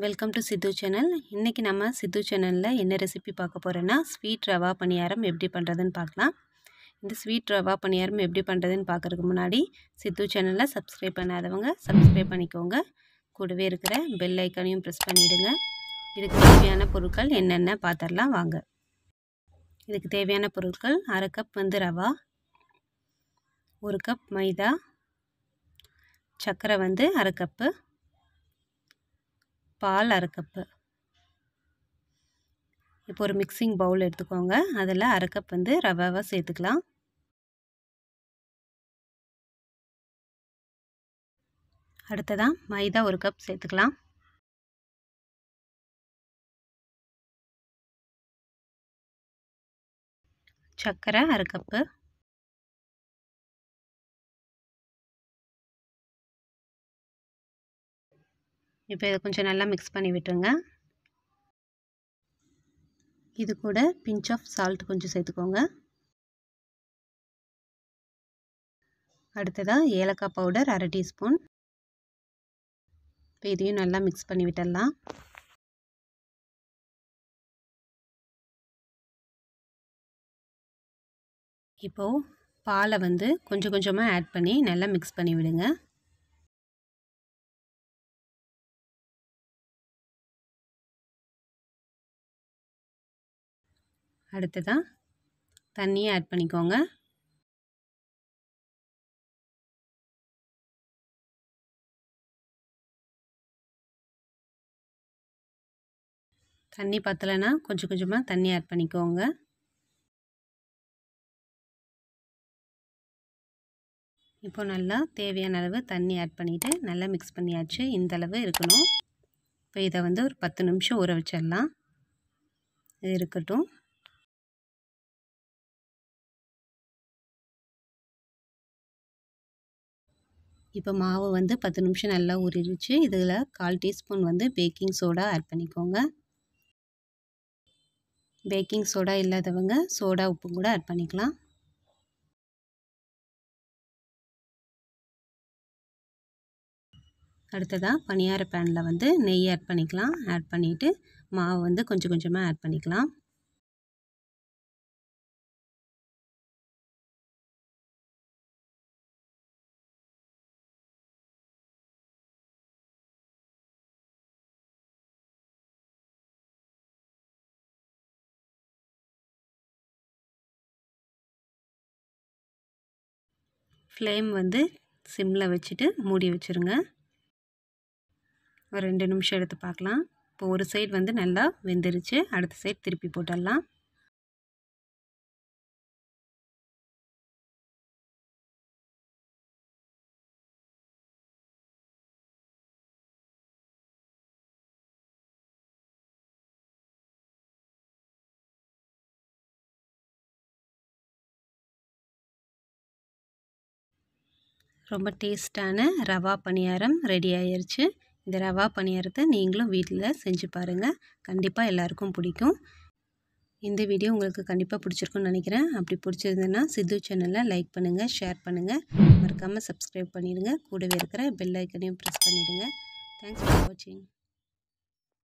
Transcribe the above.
welcome to Sidhu channel இன்றைக்கி நம்ம சித்து சேனலில் என்ன ரெசிபி பார்க்க போகிறோன்னா ஸ்வீட் ரவா பணியாரம் எப்படி பண்ணுறதுன்னு பார்க்கலாம் இந்த ஸ்வீட் ரவா பணியாரம் எப்படி பண்ணுறதுன்னு பார்க்குறதுக்கு முன்னாடி சித்து சேனலில் சப்ஸ்கிரைப் பண்ணாதவங்க சப்ஸ்கிரைப் பண்ணிக்கோங்க கூடவே இருக்கிற பெல் ஐக்கானையும் ப்ரெஸ் பண்ணிவிடுங்க இதுக்கு தேவையான பொருட்கள் என்னென்ன பார்த்துடலாம் வாங்க இதுக்கு தேவையான பொருட்கள் அரை கப் வந்து ரவா ஒரு கப் மைதா சர்க்கரை வந்து அரை கப்பு பால் அரை கப்பு இப்போ ஒரு மிக்சிங் பவுல் எடுத்துக்கோங்க அதில் அரை கப் வந்து ரவாவை சேர்த்துக்கலாம் அடுத்ததாக மைதா ஒரு கப் சேர்த்துக்கலாம் சக்கரை அரை கப்பு இப்போ இதை கொஞ்சம் நல்லா மிக்ஸ் பண்ணி விட்டுருங்க இது கூட பிஞ்ச் ஆஃப் சால்ட் கொஞ்சம் சேர்த்துக்கோங்க அடுத்ததாக ஏலக்காய் பவுடர் அரை டீஸ்பூன் இப்போ இதையும் நல்லா மிக்ஸ் பண்ணி விட்டுடலாம் இப்போது பாலை வந்து கொஞ்சம் கொஞ்சமாக ஆட் பண்ணி நல்லா மிக்ஸ் பண்ணி விடுங்க அடுத்துதான் தண்ணியை ஆட் பண்ணிக்கோங்க தண்ணி பத்தலைன்னா கொஞ்சம் கொஞ்சமாக தண்ணி ஆட் பண்ணிக்கோங்க இப்போ நல்லா தேவையான அளவு தண்ணி ஆட் பண்ணிவிட்டு நல்லா மிக்ஸ் பண்ணியாச்சு இந்தளவு இருக்கணும் இப்போ இதை வந்து ஒரு பத்து நிமிஷம் ஊற வச்சிடலாம் இது இருக்கட்டும் இப்போ மாவு வந்து பத்து நிமிஷம் நல்லா ஊறிடுச்சு இதில் கால் டீஸ்பூன் வந்து பேக்கிங் சோடா ஆட் பண்ணிக்கோங்க பேக்கிங் சோடா இல்லாதவங்க சோடா உப்பு கூட ஆட் பண்ணிக்கலாம் அடுத்ததாக பனியார பேனில் வந்து நெய் ஆட் பண்ணிக்கலாம் ஆட் பண்ணிவிட்டு மாவு வந்து கொஞ்சம் கொஞ்சமாக ஆட் பண்ணிக்கலாம் ஃப்ளேம் வந்து சிம்மில் வச்சுட்டு மூடி வச்சுருங்க ஒரு ரெண்டு நிமிஷம் எடுத்து பார்க்கலாம் இப்போ ஒரு சைடு வந்து நல்லா வெந்துருச்சு அடுத்த சைடு திருப்பி போட்டுடலாம் ரொம்ப டேஸ்டான ரவா பணியாரம் ரெடி ஆயிடுச்சு இந்த ரவா பணியாரத்தை நீங்களும் வீட்டில் செஞ்சு பாருங்கள் கண்டிப்பாக எல்லாருக்கும் பிடிக்கும் இந்த வீடியோ உங்களுக்கு கண்டிப்பாக பிடிச்சிருக்குன்னு நினைக்கிறேன் அப்படி பிடிச்சிருந்ததுன்னா சித்து சேனலில் லைக் பண்ணுங்கள் ஷேர் பண்ணுங்கள் மறக்காமல் சப்ஸ்கிரைப் பண்ணிவிடுங்க கூடவே இருக்கிற பெல்லைக்கனையும் ப்ரெஸ் பண்ணிவிடுங்க தேங்க்ஸ் ஃபார் வாட்சிங்